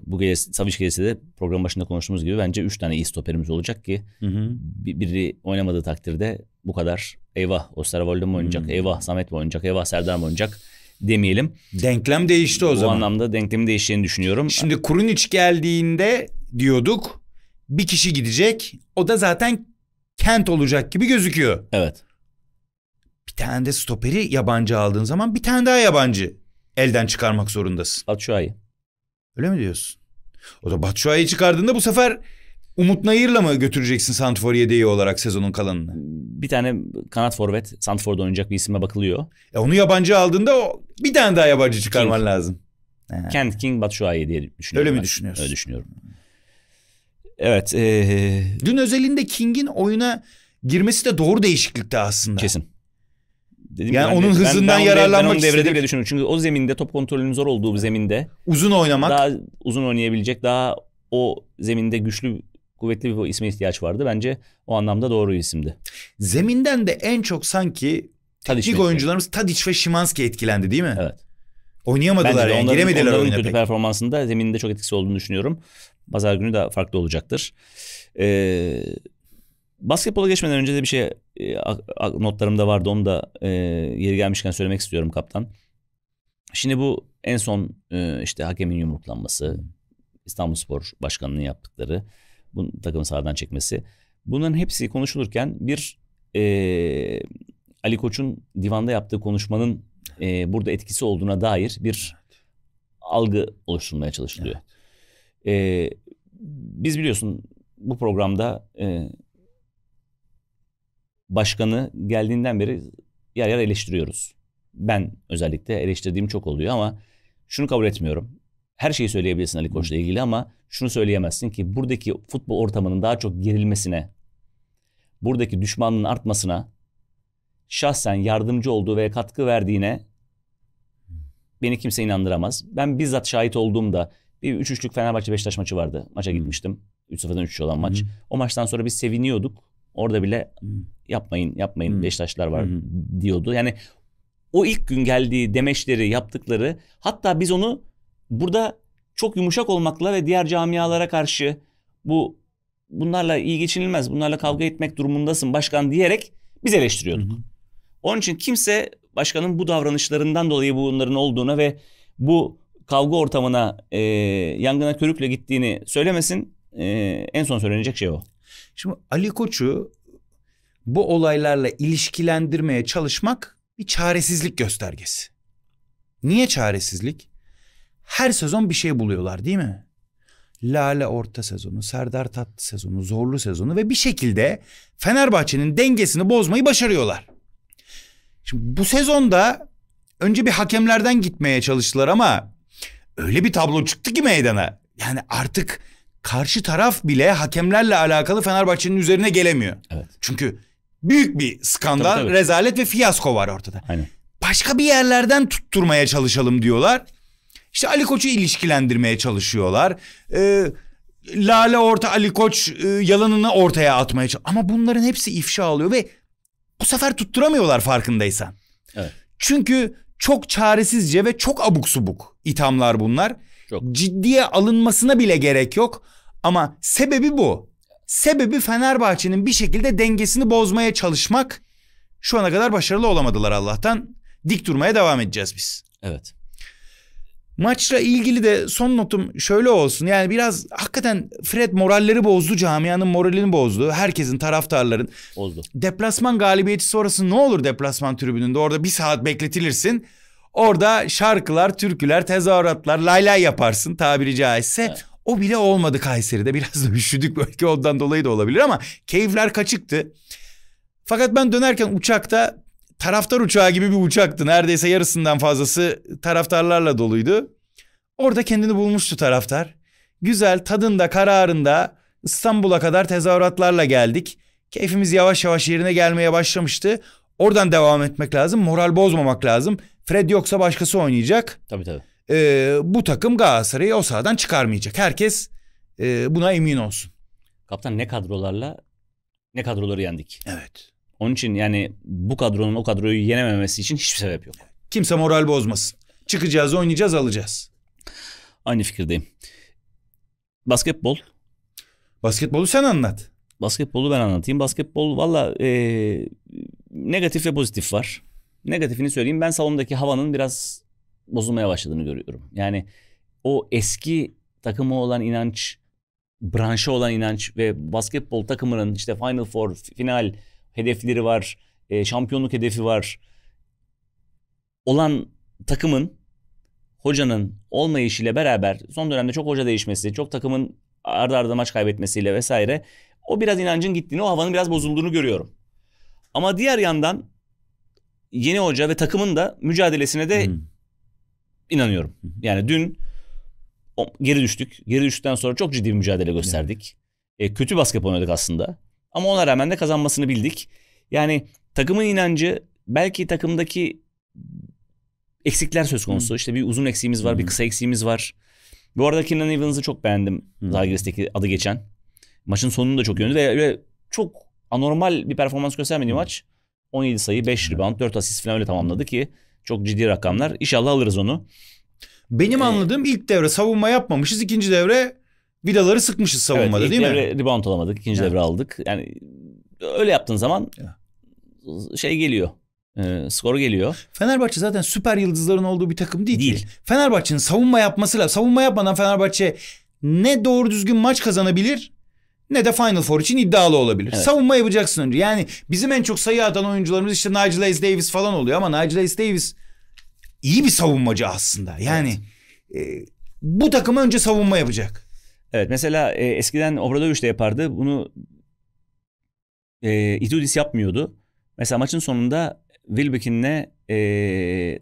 [SPEAKER 1] bu gece Savic gecesi de program başında konuştuğumuz gibi bence 3 tane iyi stoperimiz olacak ki hı hı. biri oynamadığı takdirde bu kadar eyvah Osterwolde mi oynayacak, hı. Hmm. eyvah Samet mi oynayacak, eyvah Serdar mı oynayacak demeyelim. Denklem değişti o bu zaman. Bu anlamda denklemi değiştiğini düşünüyorum. Şimdi
[SPEAKER 2] Kurunic geldiğinde diyorduk bir kişi gidecek o da zaten Kent olacak gibi gözüküyor. Evet. Bir tane de stoperi yabancı aldığın zaman bir tane daha yabancı elden çıkarmak zorundasın. Batshuayi. Öyle mi diyorsun? O da Batshuayi'yi çıkardığında bu sefer Umut Nayır'la mı götüreceksin Santifor yedeği olarak sezonun kalanını? Bir tane kanat forvet Santifor'da oynayacak
[SPEAKER 1] bir isime bakılıyor. E onu yabancı aldığında o bir tane daha yabancı çıkarman King. lazım. He. Kent King Batshuayi diye düşünüyorum. Öyle mi düşünüyorsun? Öyle düşünüyorum. Evet. Ee...
[SPEAKER 2] Dün özelinde King'in oyuna girmesi de doğru değişiklikti aslında. Kesin.
[SPEAKER 1] Dedim yani onun hızından ben, ben onu, yararlanmak ben onu devrede bile düşünüyorum Çünkü o zeminde top kontrolünün zor olduğu bir zeminde uzun oynamak daha uzun oynayabilecek daha o zeminde güçlü kuvvetli bir isme ihtiyaç vardı. Bence o anlamda doğru isimdi. Zeminden de en çok sanki Tadiç teknik oyuncularımız Tadiç ve Şimanski etkilendi değil mi? Evet. Oynayamadılar Bence yani onların, giremediler onların kötü pek. performansında zeminde çok etkisi olduğunu düşünüyorum. Pazar günü de farklı olacaktır. Ee, Basketbola geçmeden önce de bir şey e, notlarımda vardı. Onu da e, yeri gelmişken söylemek istiyorum kaptan. Şimdi bu en son e, işte hakemin yumruklanması, İstanbulspor Başkanı'nın yaptıkları, bu takımı sahadan çekmesi. Bunların hepsi konuşulurken bir e, Ali Koç'un divanda yaptığı konuşmanın e, burada etkisi olduğuna dair bir algı oluşturmaya çalışılıyor. Evet. E, biz biliyorsun bu programda e, başkanı geldiğinden beri yer yer eleştiriyoruz. Ben özellikle eleştirdiğim çok oluyor ama şunu kabul etmiyorum. Her şeyi söyleyebilirsin Ali Koç'la ilgili ama şunu söyleyemezsin ki buradaki futbol ortamının daha çok gerilmesine, buradaki düşmanlığın artmasına, şahsen yardımcı olduğu veya katkı verdiğine beni kimse inandıramaz. Ben bizzat şahit olduğumda bir 3-3'lük Fenerbahçe Beşiktaş maçı vardı. Maça gitmiştim. 3-0'dan 3 olan maç. Hı. O maçtan sonra biz seviniyorduk. Orada bile yapmayın yapmayın hmm. Beşiktaşlar var hmm. diyordu. Yani o ilk gün geldiği demeçleri yaptıkları hatta biz onu burada çok yumuşak olmakla ve diğer camialara karşı bu bunlarla iyi geçinilmez bunlarla kavga etmek durumundasın başkan diyerek biz eleştiriyorduk. Hı Onun için kimse başkanın bu davranışlarından dolayı bunların olduğuna ve bu kavga ortamına e, yangına körükle gittiğini söylemesin. E, en son söylenecek şey o. Şimdi Ali Koç'u bu olaylarla ilişkilendirmeye çalışmak
[SPEAKER 2] bir çaresizlik göstergesi. Niye çaresizlik? Her sezon bir şey buluyorlar değil mi? Lale orta sezonu, Serdar tatlı sezonu, zorlu sezonu ve bir şekilde Fenerbahçe'nin dengesini bozmayı başarıyorlar. Şimdi bu sezonda önce bir hakemlerden gitmeye çalıştılar ama öyle bir tablo çıktı ki meydana. Yani artık karşı taraf bile hakemlerle alakalı Fenerbahçe'nin üzerine gelemiyor. Evet. Çünkü büyük bir skandal, tabii, tabii. rezalet ve fiyasko var ortada. Aynen. Başka bir yerlerden tutturmaya çalışalım diyorlar. İşte Ali Koç'u ilişkilendirmeye çalışıyorlar. Ee, Lale Orta Ali Koç e, yalanını ortaya atmaya çalışıyor. Ama bunların hepsi ifşa oluyor ve bu sefer tutturamıyorlar farkındaysan. Evet. Çünkü çok çaresizce ve çok abuk subuk ithamlar bunlar. Çok. Ciddiye alınmasına bile gerek yok. Ama sebebi bu. Sebebi Fenerbahçe'nin bir şekilde dengesini bozmaya çalışmak. Şu ana kadar başarılı olamadılar Allah'tan. Dik durmaya devam edeceğiz biz. Evet. Maçla ilgili de son notum şöyle olsun. Yani biraz hakikaten Fred moralleri bozdu camianın moralini bozdu. Herkesin taraftarların. Bozdu. Deplasman galibiyeti sonrası ne olur deplasman tribününde orada bir saat bekletilirsin. Orada şarkılar, türküler, tezahüratlar, laylay yaparsın tabiri caizse. Evet. O bile olmadı Kayseri'de. Biraz da üşüdük belki ondan dolayı da olabilir ama keyifler kaçıktı. Fakat ben dönerken uçakta taraftar uçağı gibi bir uçaktı. Neredeyse yarısından fazlası taraftarlarla doluydu. Orada kendini bulmuştu taraftar. Güzel tadında kararında İstanbul'a kadar tezahüratlarla geldik. Keyfimiz yavaş yavaş yerine gelmeye başlamıştı. Oradan devam etmek lazım. Moral bozmamak lazım. Fred yoksa başkası oynayacak. Tabii tabii. Ee, bu takım
[SPEAKER 1] Galatasaray'ı o sahadan çıkarmayacak. Herkes e, buna emin olsun. Kaptan ne kadrolarla ne kadroları yendik. Evet. Onun için yani bu kadronun o kadroyu yenememesi için hiçbir sebep yok. Kimse moral bozmasın. Çıkacağız, oynayacağız, alacağız. Aynı fikirdeyim. Basketbol. Basketbolu sen anlat. Basketbolu ben anlatayım. Basketbol valla e, negatif ve pozitif var. Negatifini söyleyeyim ben salondaki havanın biraz bozulmaya başladığını görüyorum. Yani o eski takımı olan inanç, branşı olan inanç ve basketbol takımının işte Final Four, final hedefleri var, e, şampiyonluk hedefi var. Olan takımın hocanın olmayışıyla beraber son dönemde çok hoca değişmesi, çok takımın arda arda maç kaybetmesiyle vesaire o biraz inancın gittiğini, o havanın biraz bozulduğunu görüyorum. Ama diğer yandan yeni hoca ve takımın da mücadelesine de hmm. inanıyorum. Hmm. Yani dün geri düştük. Geri düştükten sonra çok ciddi bir mücadele gösterdik. Yani. E, kötü basketbol oynadık aslında. Ama ona rağmen de kazanmasını bildik. Yani takımın inancı belki takımdaki eksikler söz konusu. Hmm. İşte bir uzun eksiğimiz var, hmm. bir kısa eksiğimiz var. Bu arada Keenan Evans'ı çok beğendim. Hmm. Zagiris'teki adı geçen. Maçın sonunu da çok yönlü ve çok anormal bir performans göstermedi hmm. maç. 17 sayı, 5 rebound, 4 asist falan öyle tamamladı ki çok ciddi rakamlar. İnşallah alırız onu. Benim ee, anladığım ilk devre savunma yapmamışız. ikinci devre vidaları sıkmışız savunmada evet, ilk değil devre mi? devre rebound alamadık. ikinci yani. devre aldık. Yani öyle yaptığın zaman şey geliyor. E, skor geliyor.
[SPEAKER 2] Fenerbahçe zaten süper yıldızların olduğu bir takım değil. Değil. Fenerbahçe'nin savunma yapması lazım. Savunma yapmadan Fenerbahçe ne doğru düzgün maç kazanabilir ne de Final Four için iddialı olabilir. Evet. Savunma yapacaksın önce. Yani bizim en çok sayı atan oyuncularımız işte Nigel Hayes Davis falan oluyor ama Nigel Hayes Davis iyi bir savunmacı aslında. Yani evet. e,
[SPEAKER 1] bu takım önce savunma yapacak. Evet mesela e, eskiden Obradoviç de yapardı. Bunu e, Itudis yapmıyordu. Mesela maçın sonunda Wilbekin'le e,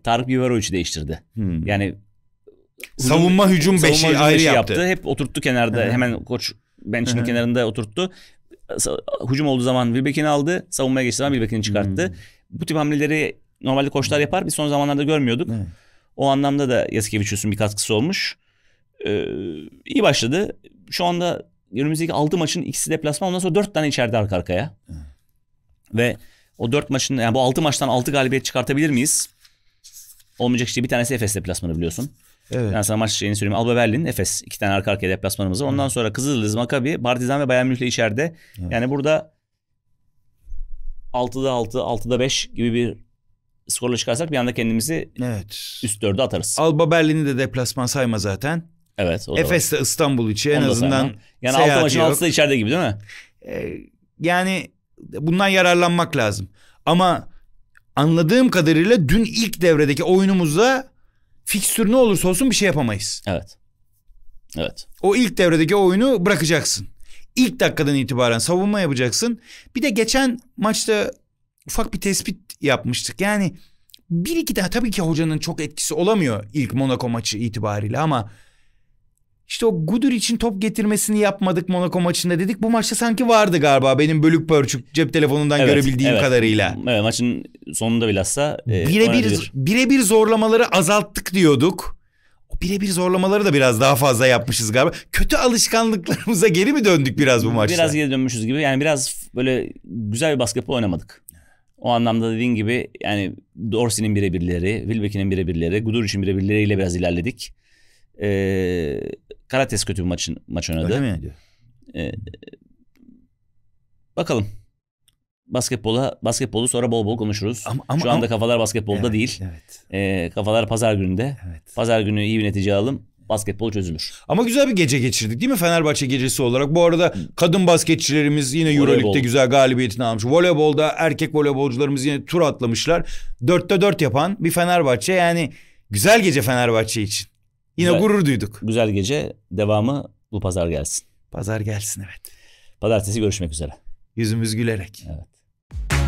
[SPEAKER 1] Tarık Biberoviç'i değiştirdi. Hmm. Yani
[SPEAKER 2] savunma hücum savunma beşi ayrı beşi yaptı. yaptı. Hep
[SPEAKER 1] oturttu kenarda Hı. hemen koç bench'in Hı-hı. kenarında oturttu. Hücum olduğu zaman Wilbeck'ini aldı. Savunmaya geçtiği zaman Wilbeck'ini çıkarttı. Hı-hı. Bu tip hamleleri normalde koçlar yapar. Biz son zamanlarda görmüyorduk. Hı-hı. O anlamda da Yasikevicius'un bir katkısı olmuş. Ee, iyi başladı. Şu anda önümüzdeki 6 maçın ikisi deplasman. Ondan sonra 4 tane içeride arka arkaya. Hı-hı. Ve o 4 maçın yani bu 6 maçtan 6 galibiyet çıkartabilir miyiz? Olmayacak işte bir tanesi Efes deplasmanı biliyorsun. Evet. Ben sana maç şeyini söyleyeyim. Alba Berlin, Efes. iki tane arka arkaya deplasmanımız var. Ondan evet. sonra Kızıldız, Makabi, Partizan ve Bayern Münih'le içeride. Evet. Yani burada 6'da 6, 6'da 5 gibi bir skorla çıkarsak bir anda kendimizi evet. üst dörde atarız. Alba
[SPEAKER 2] Berlin'i de deplasman sayma zaten. Evet. Efes de İstanbul içi en azından Yani altı maçın altısı da
[SPEAKER 1] içeride gibi değil mi?
[SPEAKER 2] Ee, yani bundan yararlanmak lazım. Ama anladığım kadarıyla dün ilk devredeki oyunumuzda fikstür ne olursa olsun bir şey yapamayız. Evet. Evet. O ilk devredeki oyunu bırakacaksın. İlk dakikadan itibaren savunma yapacaksın. Bir de geçen maçta ufak bir tespit yapmıştık. Yani bir iki daha tabii ki hocanın çok etkisi olamıyor ilk Monaco maçı itibariyle ama işte o Gudur için top getirmesini yapmadık Monaco maçında dedik. Bu maçta sanki vardı galiba benim bölük pörçük cep telefonundan evet, görebildiğim evet.
[SPEAKER 1] kadarıyla. Evet maçın sonunda bilhassa.
[SPEAKER 2] E, birebir birebir zorlamaları azalttık diyorduk. birebir zorlamaları da
[SPEAKER 1] biraz daha fazla yapmışız galiba. Kötü alışkanlıklarımıza geri mi döndük biraz bu maçta? Biraz geri dönmüşüz gibi. Yani biraz böyle güzel bir basketbol oynamadık. O anlamda dediğin gibi yani Dorsey'nin birebirleri, Wilbeck'in birebirleri, Gudur için birebirleriyle biraz ilerledik. E, Karates kötü bir maçın, maç oynadı. Öyle mi? E, ee, bakalım. Basketbola, basketbolu sonra bol bol konuşuruz. Ama, ama, Şu anda kafalar basketbolda evet, değil. Evet. E, kafalar pazar gününde. Evet. Pazar günü iyi bir netice alalım basketbol çözülür. Ama güzel bir gece geçirdik değil mi Fenerbahçe gecesi olarak? Bu arada kadın basketçilerimiz
[SPEAKER 2] yine Euroleague'de güzel galibiyetini almış. Voleybolda erkek voleybolcularımız yine tur atlamışlar.
[SPEAKER 1] Dörtte dört yapan bir Fenerbahçe yani güzel gece Fenerbahçe için. Yine güzel, gurur duyduk. Güzel gece. Devamı bu pazar gelsin. Pazar gelsin evet. Pazartesi görüşmek üzere. Yüzümüz gülerek. Evet.